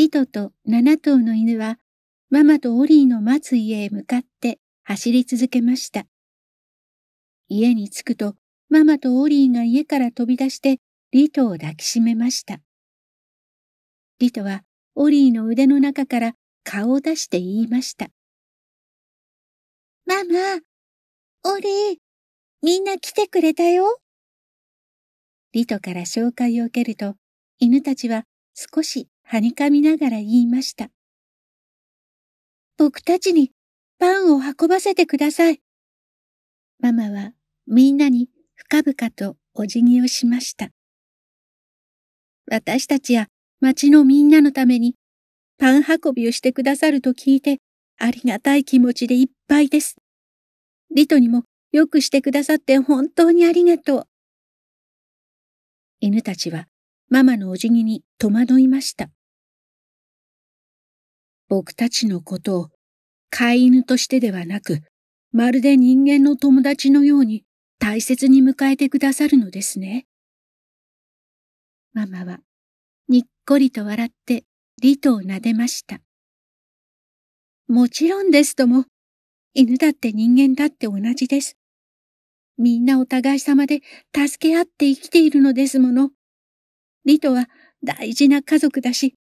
リトと7頭の犬は、ママとオリーの待つ家へ向かって走り続けました。家に着くと、ママとオリーが家から飛び出して、リトを抱きしめました。リトは、オリーの腕の中から顔を出して言いました。ママ、オリー、みんな来てくれたよ。リトから紹介を受けると、犬たちは少しはにかみながら言いました。僕たちにパンを運ばせてください。ママはみんなに深々とお辞儀をしました。私たちや町のみんなのためにパン運びをしてくださると聞いてありがたい気持ちでいっぱいです。リトにもよくしてくださって本当にありがとう。犬たちはママのお辞儀に戸惑いました。僕たちのことを飼い犬としてではなく、まるで人間の友達のように大切に迎えてくださるのですね。ママはにっこりと笑ってリトを撫でました。もちろんですとも、犬だって人間だって同じです。みんなお互い様で助け合って生きているのですもの。リトは大事な家族だし、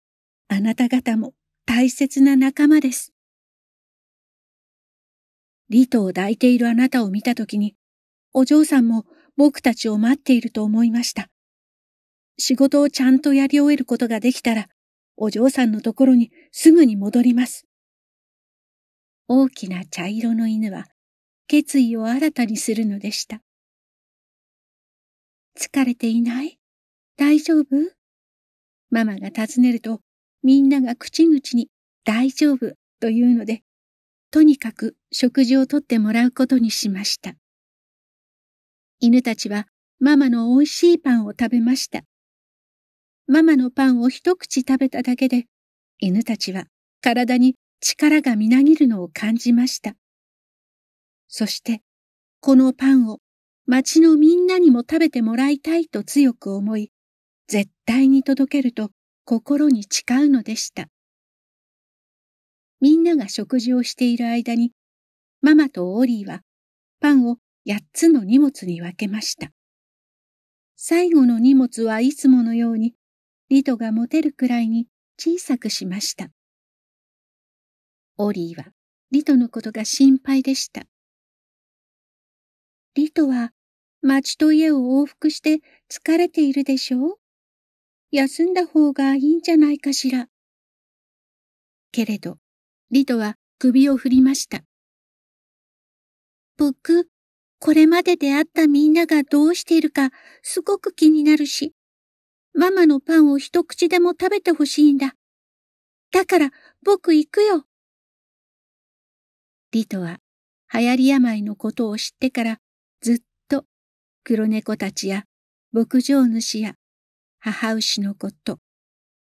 あなた方も大切な仲間です。リトを抱いているあなたを見たときに、お嬢さんも僕たちを待っていると思いました。仕事をちゃんとやり終えることができたら、お嬢さんのところにすぐに戻ります。大きな茶色の犬は、決意を新たにするのでした。疲れていない大丈夫ママが尋ねると、みんなが口々に大丈夫というので、とにかく食事をとってもらうことにしました。犬たちはママの美味しいパンを食べました。ママのパンを一口食べただけで、犬たちは体に力がみなぎるのを感じました。そして、このパンを町のみんなにも食べてもらいたいと強く思い、絶対に届けると心に誓うのでした。みんなが食事をしている間に、ママとオリーはパンを8つの荷物に分けました。最後の荷物はいつものように、リトが持てるくらいに小さくしました。オリーはリトのことが心配でした。リトは町と家を往復して疲れているでしょう休んだ方がいいんじゃないかしら。けれど、リトは首を振りました。僕、これまで出会ったみんながどうしているかすごく気になるし、ママのパンを一口でも食べてほしいんだ。だから僕行くよ。リトは流行り病のことを知ってからずっと黒猫たちや牧場主や母牛のこと、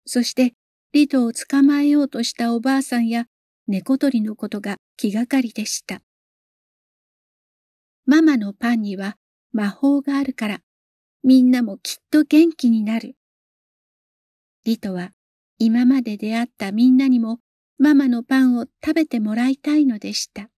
そしてリトを捕まえようとしたおばあさんや猫鳥のことが気がかりでした。ママのパンには魔法があるから、みんなもきっと元気になる。リトは今まで出会ったみんなにもママのパンを食べてもらいたいのでした。